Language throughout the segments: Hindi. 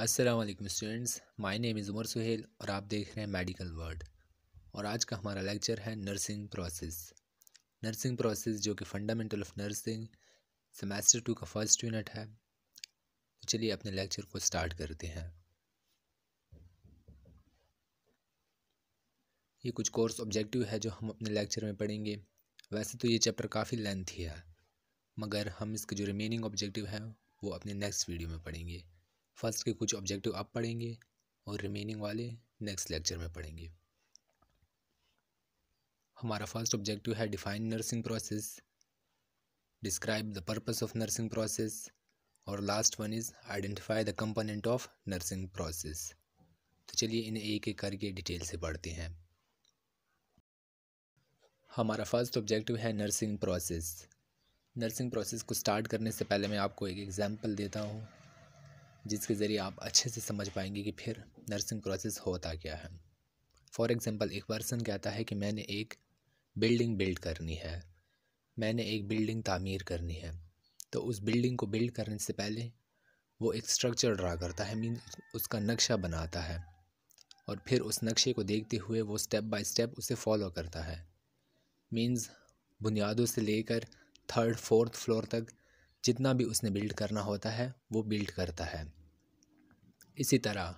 Aslam students my name is Umar Suhail और आप देख रहे हैं मेडिकल वर्ल्ड और आज का हमारा लेक्चर है नर्सिंग प्रोसेस नर्सिंग प्रोसेस जो कि fundamental of nursing semester two का फर्स्ट यूनिट है तो चलिए अपने लेक्चर को स्टार्ट करते हैं ये कुछ कोर्स ऑब्जेक्टिव है जो हम अपने लेक्चर में पढ़ेंगे वैसे तो ये चैप्टर काफ़ी लेंथी है मगर हम इसके जो रिमेनिंग ऑब्जेक्टिव है वो अपने नेक्स्ट वीडियो में पढ़ेंगे फर्स्ट के कुछ ऑब्जेक्टिव आप पढ़ेंगे और रिमेनिंग वाले नेक्स्ट लेक्चर में पढ़ेंगे हमारा फर्स्ट ऑब्जेक्टिव है define nursing process describe the purpose of nursing process और last one is identify the component of nursing process तो चलिए इन्हें एक एक करके डिटेल से पढ़ते हैं हमारा फर्स्ट ऑब्जेक्टिव है नर्सिंग प्रोसेस नर्सिंग प्रोसेस को स्टार्ट करने से पहले मैं आपको एक एग्ज़ाम्पल देता हूँ जिसके ज़रिए आप अच्छे से समझ पाएंगे कि फिर नर्सिंग प्रोसेस होता क्या है फॉर एग्ज़ाम्पल एक पर्सन कहता है कि मैंने एक बिल्डिंग बिल्ड करनी है मैंने एक बिल्डिंग तामीर करनी है तो उस बिल्डिंग को बिल्ड करने से पहले वो एक स्ट्रक्चर ड्रा करता है मीन उसका नक्शा बनाता है और फिर उस नक्शे को देखते हुए वो स्टेप बाय स्टेप उसे फॉलो करता है मींस बुनियादों से लेकर थर्ड फोर्थ फ्लोर तक जितना भी उसने बिल्ड करना होता है वो बिल्ड करता है इसी तरह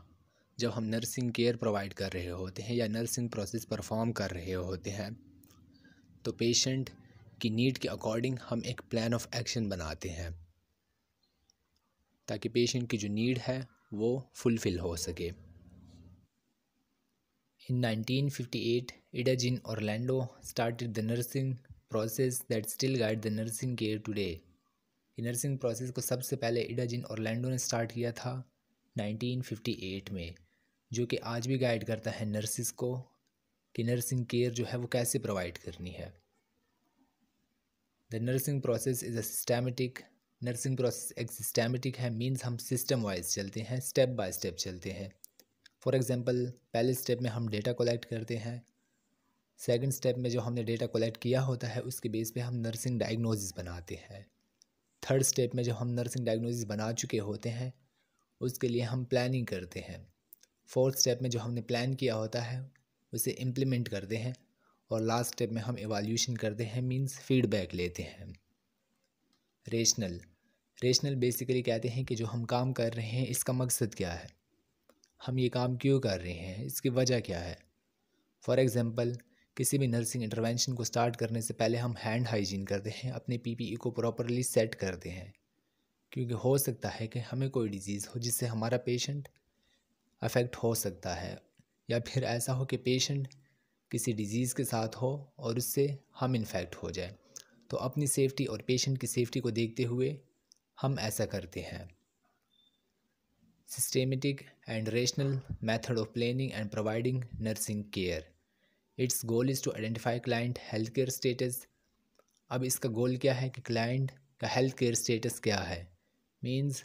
जब हम नर्सिंग केयर प्रोवाइड कर रहे होते हैं या नर्सिंग प्रोसेस परफॉर्म कर रहे होते हैं तो पेशेंट की नीड के अकॉर्डिंग हम एक प्लान ऑफ एक्शन बनाते हैं ताकि पेशेंट की जो नीड है वो फुलफ़िल हो सके in 1958 Ida Jean Orlando started the nursing process that still guide the nursing care today nursing process को सबसे पहले इडाजिन ऑरलैंडो ने स्टार्ट किया था 1958 में जो कि आज भी गाइड करता है नर्सिस को कि नर्सिंग केयर जो है वो कैसे प्रोवाइड करनी है the nursing process is a systematic nursing process एक सिस्टमेटिक है मीन्स हम सिस्टम वाइज चलते हैं स्टेप बाय स्टेप चलते हैं फॉर एग्ज़ाम्पल पहले स्टेप में हम डेटा कलेक्ट करते हैं सेकंड स्टेप में जो हमने डेटा कलेक्ट किया होता है उसके बेस पे हम नर्सिंग डायग्नोसिस बनाते हैं थर्ड स्टेप में जो हम नर्सिंग डायग्नोसिस बना चुके होते हैं उसके लिए हम प्लानिंग करते हैं फोर्थ स्टेप में जो हमने प्लान किया होता है उसे इम्प्लीमेंट करते हैं और लास्ट स्टेप में हम एवाल्यूशन करते हैं मींस फीडबैक लेते हैं रेशनल रेशनल बेसिकली कहते हैं कि जो हम काम कर रहे हैं इसका मकसद क्या है हम ये काम क्यों कर रहे हैं इसकी वजह क्या है फॉर एग्ज़ाम्पल किसी भी नर्सिंग इंटरवेंशन को स्टार्ट करने से पहले हम हैंड हाइजीन करते हैं अपने पीपीई e को प्रॉपरली सेट करते हैं क्योंकि हो सकता है कि हमें कोई डिजीज़ हो जिससे हमारा पेशेंट अफेक्ट हो सकता है या फिर ऐसा हो कि पेशेंट किसी डिज़ीज़ के साथ हो और उससे हम इन्फेक्ट हो जाए तो अपनी सेफ्टी और पेशेंट की सेफ्टी को देखते हुए हम ऐसा करते हैं systematic and rational method of planning and providing nursing care it's goal is to identify client health care status अब इसका गोल क्या है कि क्लाइंट का हेल्थ केयर स्टेटस क्या है मीन्स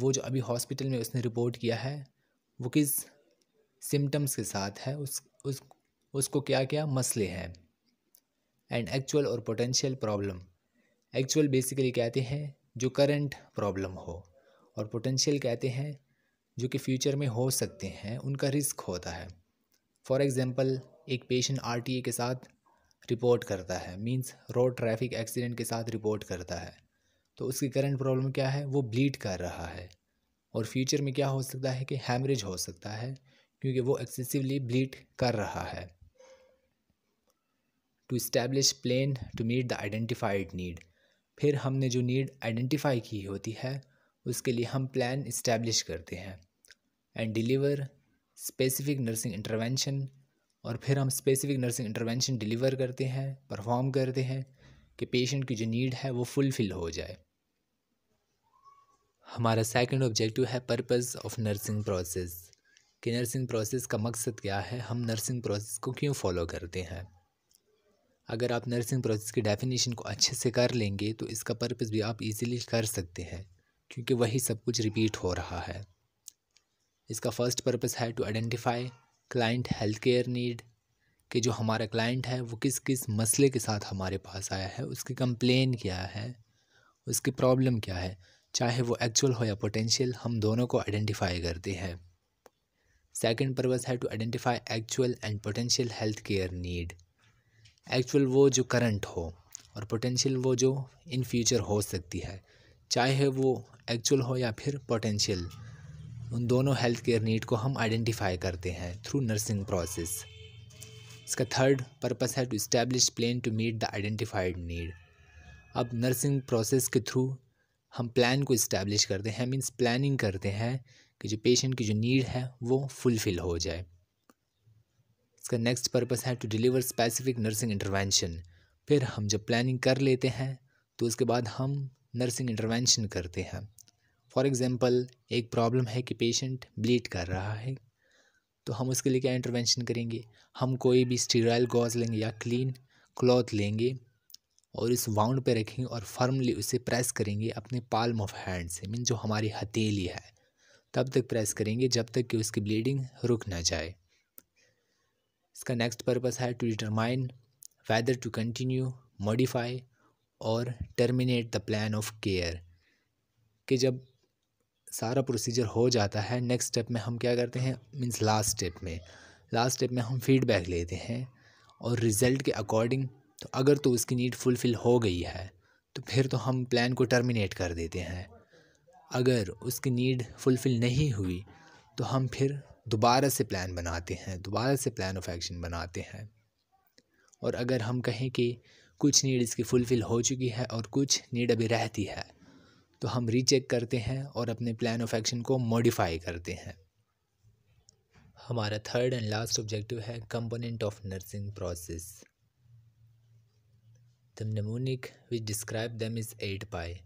वो जो अभी हॉस्पिटल में उसने रिपोर्ट किया है वो किस सिम्टम्स के साथ है उस उस उसको क्या क्या मसले हैं एंड एक्चुअल और पोटेंशियल प्रॉब्लम एक्चुअल बेसिकली कहते हैं जो करंट प्रॉब्लम हो और पोटेंशियल कहते हैं जो कि फ्यूचर में हो सकते हैं उनका रिस्क होता है फॉर एग्ज़ाम्पल एक पेशेंट आर के साथ रिपोर्ट करता है मींस रोड ट्रैफिक एक्सीडेंट के साथ रिपोर्ट करता है तो उसकी करंट प्रॉब्लम क्या है वो ब्लीड कर रहा है और फ्यूचर में क्या हो सकता है कि हैमरेज हो सकता है क्योंकि वो एक्सेसिवली ब्लीड कर रहा है to establish plan to meet the identified need फिर हमने जो नीड आइडेंटिफाई की होती है उसके लिए हम प्लान इस्टेब्लिश करते हैं and deliver specific nursing intervention और फिर हम स्पेसिफिक नर्सिंग इंटरवेंशन डिलीवर करते हैं परफॉर्म करते हैं कि पेशेंट की जो नीड है वो फुलफ़िल हो जाए हमारा सेकंड ऑब्जेक्टिव है पर्पस ऑफ नर्सिंग प्रोसेस कि नर्सिंग प्रोसेस का मकसद क्या है हम नर्सिंग प्रोसेस को क्यों फॉलो करते हैं अगर आप नर्सिंग प्रोसेस की डेफिनेशन को अच्छे से कर लेंगे तो इसका पर्पस भी आप इजीली कर सकते हैं क्योंकि वही सब कुछ रिपीट हो रहा है इसका फर्स्ट पर्पस है to identify client health care need कि जो हमारा क्लाइंट है वो किस किस मसले के साथ हमारे पास आया है उसकी कंप्लेन क्या है उसकी प्रॉब्लम क्या है चाहे वो एक्चुअल हो या पोटेंशियल हम दोनों को आइडेंटिफाई करते हैं सेकेंड पर्पज़ है to identify actual and potential health care need actual वो जो करंट हो और पोटेंशियल वो जो इन फ्यूचर हो सकती है चाहे वो एक्चुअल हो या फिर पोटेंशियल उन दोनों हेल्थ केयर नीड को हम आइडेंटिफाई करते हैं थ्रू नर्सिंग प्रोसेस इसका थर्ड पर्पज़ है to establish plan to meet the identified need अब नर्सिंग प्रोसेस के थ्रू हम प्लान को इस्टेब्लिश करते हैं मीन्स प्लानिंग करते हैं कि जो पेशेंट की जो नीड है वो फुलफ़िल हो जाए इसका नेक्स्ट पर्पस है to deliver specific nursing intervention फिर हम जब प्लानिंग कर लेते हैं तो उसके बाद हम नर्सिंग इंटरवेंशन करते हैं फॉर एग्ज़ाम्पल एक प्रॉब्लम है कि पेशेंट ब्लीड कर रहा है तो हम उसके लिए क्या इंटरवेंशन करेंगे हम कोई भी स्टीराइल गॉज लेंगे या क्लीन क्लॉथ लेंगे और इस वाउंड पे रखेंगे और फर्मली उसे प्रेस करेंगे अपने पाल्म ऑफ हैंड से मीन जो हमारी हथेली है तब तक प्रेस करेंगे जब तक कि उसकी ब्लीडिंग रुक ना जाए इसका नेक्स्ट पर्पस है to determine whether to continue modify और terminate the plan of care कि जब सारा प्रोसीजर हो जाता है नेक्स्ट स्टेप में हम क्या करते हैं मीन्स लास्ट स्टेप में लास्ट स्टेप में हम फीडबैक लेते हैं और रिज़ल्ट के अकॉर्डिंग तो अगर तो उसकी नीड फुलफ़िल हो गई है तो फिर तो हम प्लान को टर्मिनेट कर देते हैं अगर उसकी नीड फुलफ़िल नहीं हुई तो हम फिर दोबारा से प्लान बनाते हैं दोबारा से प्लान ऑफ एक्शन बनाते हैं और अगर हम कहें कि कुछ नीड इसकी फुलफ़िल हो चुकी है और कुछ नीड अभी रहती है तो हम रीचेक करते हैं और अपने प्लान ऑफ एक्शन को मॉडिफाई करते हैं हमारा थर्ड एंड लास्ट ऑब्जेक्टिव है component of nursing process The mnemonic which describe them is 8 pie.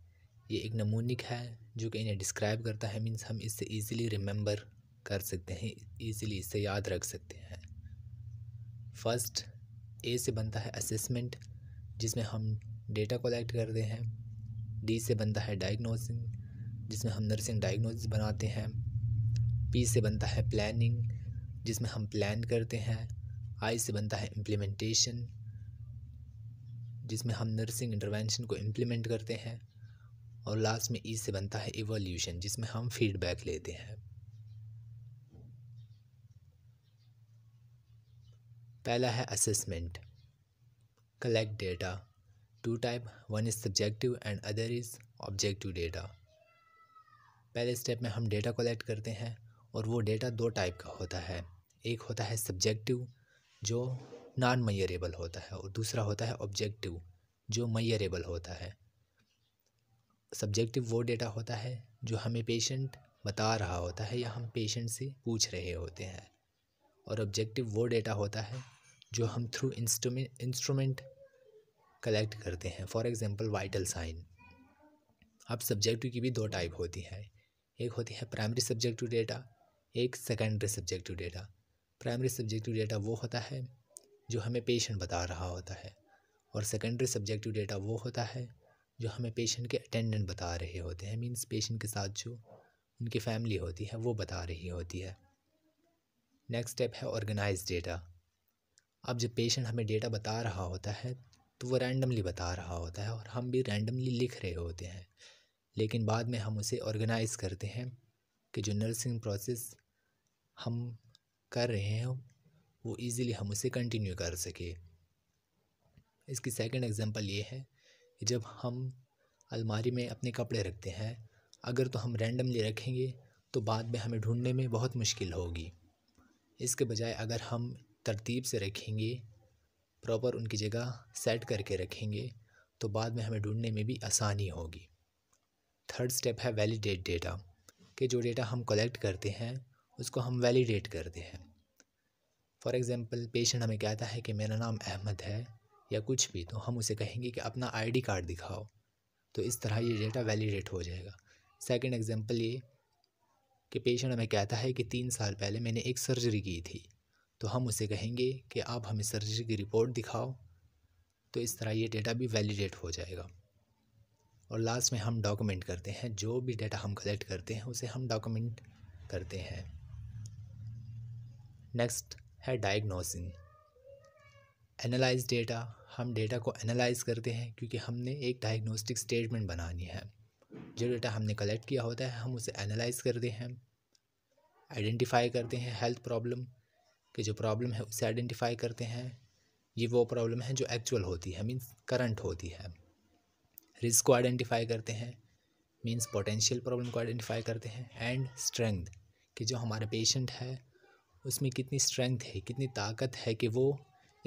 ये एक नमूनिक है जो कि इन्हें डिस्क्राइब करता है मीन्स हम इससे ईज़िली रिमेंबर कर सकते हैं ईज़िली इससे याद रख सकते हैं फर्स्ट ए से बनता है असेसमेंट जिसमें हम डेटा कलेक्ट करते हैं डी से बनता है डायग्नोसिंग जिसमें हम नर्सिंग डायग्नोसिस बनाते हैं पी से बनता है प्लानिंग जिसमें हम प्लान करते हैं आई से बनता है इम्प्लीमेंटेशन जिसमें हम नर्सिंग इंटरवेंशन को इम्प्लीमेंट करते हैं और लास्ट में ई e से बनता है इवोल्यूशन जिसमें हम फीडबैक लेते हैं पहला है assessment collect data two type one is subjective and other is objective data पहले स्टेप में हम डेटा कलेक्ट करते हैं और वो डेटा दो टाइप का होता है एक होता है सब्जेक्टिव जो नॉन मैयरेबल होता है और दूसरा होता है ऑब्जेक्टिव जो मैयरेबल होता है सब्जेक्टिव वो डेटा होता है जो हमें पेशेंट बता रहा होता है या हम पेशेंट से पूछ रहे होते हैं और ऑब्जेक्टिव वो डेटा होता है जो हम थ्रू इंस्ट्रूमेंट इंस्ट्रूमेंट कलेक्ट करते हैं फॉर एग्ज़ाम्पल वाइटल साइन अब सब्जेक्टिव की भी दो टाइप होती है एक होती है प्राइमरी सब्जेक्टिव डेटा एक secondary subjective data primary subjective data वो होता है जो हमें पेशेंट बता रहा होता है और सेकेंडरी सब्जेक्टिव डेटा वो होता है जो हमें पेशेंट के अटेंडेंट बता रहे होते हैं मीन्स पेशेंट के साथ जो उनकी फैमिली होती है वो बता रही होती है नेक्स्ट स्टेप है ऑर्गेनाइज डेटा अब जब पेशेंट हमें डेटा बता रहा होता है तो वो रैंडमली बता रहा होता है और हम भी रैंडमली लिख रहे होते हैं लेकिन बाद में हम उसे ऑर्गेनाइज़ करते हैं कि जो नर्सिंग प्रोसेस हम कर रहे हैं वो ईज़िली हम उसे कंटिन्यू कर सके इसकी सेकंड एग्जांपल ये है कि जब हम अलमारी में अपने कपड़े रखते हैं अगर तो हम रैंडमली रखेंगे तो बाद में हमें ढूंढने में बहुत मुश्किल होगी इसके बजाय अगर हम तरतीब से रखेंगे प्रॉपर उनकी जगह सेट करके रखेंगे तो बाद में हमें ढूंढने में भी आसानी होगी थर्ड स्टेप है वैलिडेट डेटा कि जो डेटा हम कलेक्ट करते हैं उसको हम वैलिडेट करते हैं फॉर एग्ज़ाम्पल पेशेंट हमें कहता है कि मेरा नाम अहमद है या कुछ भी तो हम उसे कहेंगे कि अपना आईडी कार्ड दिखाओ तो इस तरह ये डेटा वैलिडेट हो जाएगा सेकंड एग्ज़ाम्पल ये कि पेशेंट हमें कहता है कि तीन साल पहले मैंने एक सर्जरी की थी तो हम उसे कहेंगे कि आप हमें सर्जरी की रिपोर्ट दिखाओ तो इस तरह ये डेटा भी वैलिडेट हो जाएगा और लास्ट में हम डॉक्यूमेंट करते हैं जो भी डेटा हम कलेक्ट करते हैं उसे हम डॉक्यूमेंट करते हैं नेक्स्ट है डायग्नोसिंग एनालाइज डेटा हम डेटा को एनालाइज करते हैं क्योंकि हमने एक डायग्नोस्टिक स्टेटमेंट बनानी है जो डेटा हमने कलेक्ट किया होता है हम उसे एनालाइज करते हैं आइडेंटिफाई करते हैं हेल्थ प्रॉब्लम के जो प्रॉब्लम है उसे आइडेंटिफाई करते हैं ये वो प्रॉब्लम है जो एक्चुअल होती है मीन्स करंट होती है रिस्क को आइडेंटिफाई करते हैं मीन्स पोटेंशियल प्रॉब्लम को आइडेंटिफाई करते हैं एंड स्ट्रेंथ कि जो हमारा पेशेंट है उसमें कितनी स्ट्रेंथ है कितनी ताकत है कि वो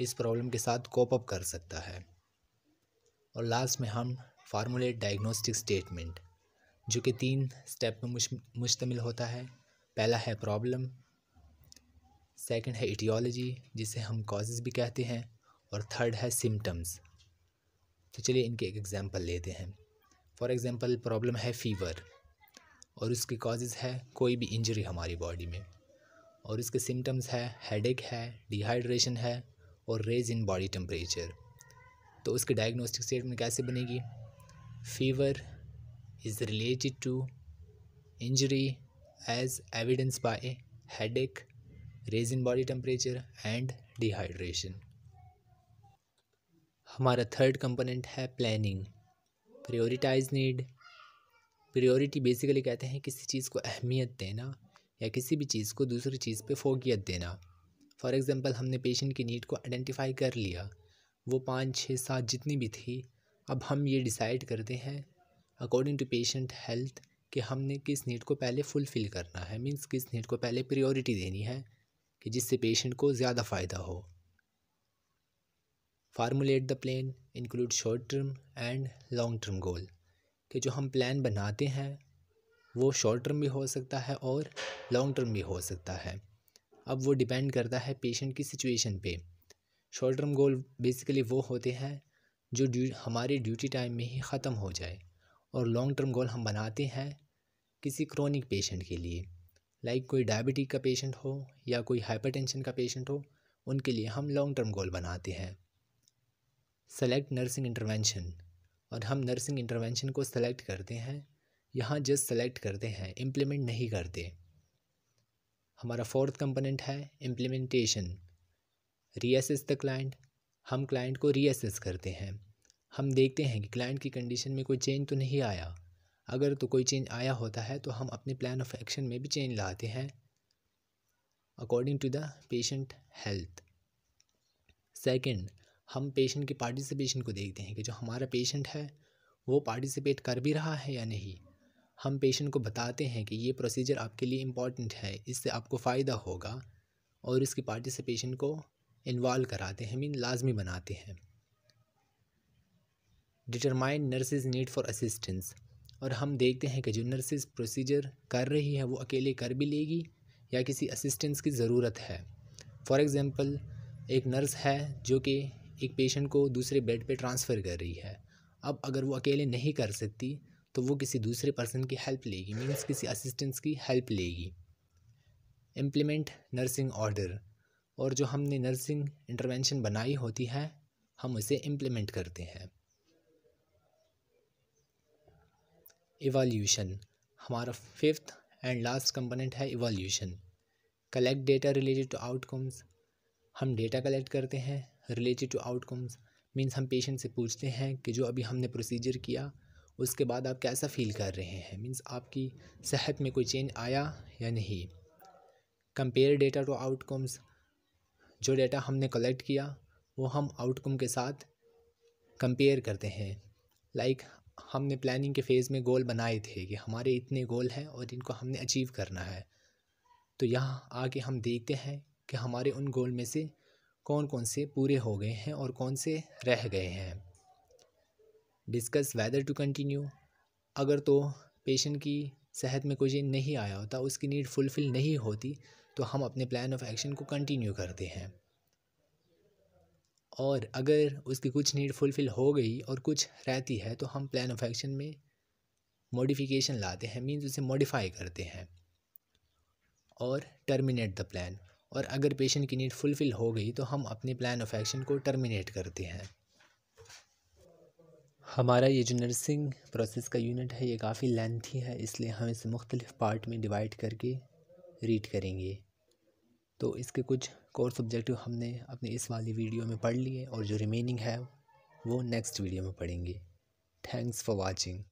इस प्रॉब्लम के साथ कोप अप कर सकता है और लास्ट में हम फार्मूलेट डायग्नोस्टिक स्टेटमेंट जो कि तीन स्टेप में मुश्तमिल होता है पहला है प्रॉब्लम सेकंड है इटियोलॉजी जिसे हम कॉजेज़ भी कहते हैं और थर्ड है सिम्टम्स तो चलिए इनके एक एग्ज़ाम्पल लेते हैं फॉर एग्ज़ाम्पल प्रॉब्लम है फ़ीवर और उसके कॉजेज़ है कोई भी इंजरी हमारी बॉडी में और इसके सिम्टम्स है हेडेक है डिहाइड्रेशन है और रेज इन बॉडी टेम्परेचर तो उसके डायग्नोस्टिक स्टेटमेंट कैसे बनेगी fever is related to injury as evidence by headache raise in body temperature and dehydration हमारा थर्ड कंपोनेंट है planning prioritise need priority basically कहते हैं किसी चीज़ को अहमियत देना या किसी भी चीज़ को दूसरी चीज़ पे फोकियत देना फॉर एग्ज़ाम्पल हमने पेशेंट की नीड को आइडेंटिफाई कर लिया वो पाँच छः सात जितनी भी थी अब हम ये डिसाइड करते हैं अकॉर्डिंग टू पेशेंट हेल्थ कि हमने किस नीड को पहले फुलफ़िल करना है मीन्स किस नीड को पहले प्रियोरिटी देनी है कि जिससे पेशेंट को ज़्यादा फ़ायदा हो formulate the plan include short term and long term goal कि जो हम प्लान बनाते हैं वो शॉर्ट टर्म भी हो सकता है और लॉन्ग टर्म भी हो सकता है अब वो डिपेंड करता है पेशेंट की सिचुएशन पे शॉर्ट टर्म गोल बेसिकली वो होते हैं जो ड्यू हमारे ड्यूटी टाइम में ही ख़त्म हो जाए और लॉन्ग टर्म गोल हम बनाते हैं किसी क्रोनिक पेशेंट के लिए लाइक कोई डायबिटिक का पेशेंट हो या कोई हाइपरटेंशन का पेशेंट हो उनके लिए हम लॉन्ग टर्म गोल बनाते हैं सेलेक्ट नर्सिंग इंटरवेंशन और हम नर्सिंग इंटरवेंशन को सेलेक्ट करते हैं यहाँ जस्ट सेलेक्ट करते हैं इम्प्लीमेंट नहीं करते हमारा फोर्थ कंपोनेंट है इम्प्लीमेंटेशन रीअसेस द क्लाइंट हम क्लाइंट को रीअसेस करते हैं हम देखते हैं कि क्लाइंट की कंडीशन में कोई चेंज तो नहीं आया अगर तो कोई चेंज आया होता है तो हम अपने प्लान ऑफ एक्शन में भी चेंज लाते हैं according to the patient health second हम पेशेंट की पार्टिसिपेशन को देखते हैं कि जो हमारा पेशेंट है वो पार्टिसिपेट कर भी रहा है या नहीं हम पेशेंट को बताते हैं कि ये प्रोसीजर आपके लिए इम्पॉर्टेंट है इससे आपको फ़ायदा होगा और इसकी पार्टिसिपेशन को इन्वॉल्व कराते हैं मीन लाजमी बनाते हैं determine nurses need for assistance और हम देखते हैं कि जो नर्सिस प्रोसीजर कर रही है वो अकेले कर भी लेगी या किसी असिस्टेंस की ज़रूरत है फॉर एग्ज़ाम्पल एक नर्स है जो कि एक पेशेंट को दूसरे बेड पे ट्रांसफ़र कर रही है अब अगर वो अकेले नहीं कर सकती तो वो किसी दूसरे पर्सन की हेल्प लेगी मीन्स किसी असिस्टेंस की हेल्प लेगी इम्प्लीमेंट नर्सिंग ऑर्डर और जो हमने नर्सिंग इंटरवेंशन बनाई होती है हम उसे इम्प्लीमेंट करते हैं एवोल्यूशन हमारा फिफ्थ एंड लास्ट कंपोनेंट है evolution collect data related to outcomes हम डेटा कलेक्ट करते हैं रिलेटेड टू आउटकम्स मीन्स हम पेशेंट से पूछते हैं कि जो अभी हमने प्रोसीजर किया उसके बाद आप कैसा फ़ील कर रहे हैं मीन्स आपकी सेहत में कोई चेंज आया या नहीं कंपेयर डेटा टू आउटकम्स जो डेटा हमने कलेक्ट किया वो हम आउटकम के साथ कंपेयर करते हैं लाइक like, हमने प्लानिंग के फ़ेज़ में गोल बनाए थे कि हमारे इतने गोल हैं और इनको हमने अचीव करना है तो यहाँ आके हम देखते हैं कि हमारे उन गोल में से कौन कौन से पूरे हो गए हैं और कौन से रह गए हैं डिस्कस वेदर टू कंटिन्यू अगर तो पेशेंट की सेहत में कुछ नहीं आया होता उसकी नीड फुलफ़िल नहीं होती तो हम अपने प्लान ऑफ एक्शन को कंटिन्यू करते हैं और अगर उसकी कुछ नीड फुलफ़िल हो गई और कुछ रहती है तो हम प्लान ऑफ एक्शन में मॉडिफिकेशन लाते हैं मीन्स उसे मॉडिफाई करते हैं और टर्मिनेट द प्लान और अगर पेशेंट की नीड फुलफ़िल हो गई तो हम अपने प्लान ऑफ एक्शन को टर्मिनेट करते हैं हमारा ये जो नर्सिंग प्रोसेस का यूनिट है ये काफ़ी लेंथी है इसलिए हम इसे मुख्तलिफ पार्ट में डिवाइड करके रीड करेंगे तो इसके कुछ कोर्स सब्जेक्टिव हमने अपने इस वाली वीडियो में पढ़ लिए और जो रिमेनिंग है वो नेक्स्ट वीडियो में पढ़ेंगे थैंक्स फॉर वाचिंग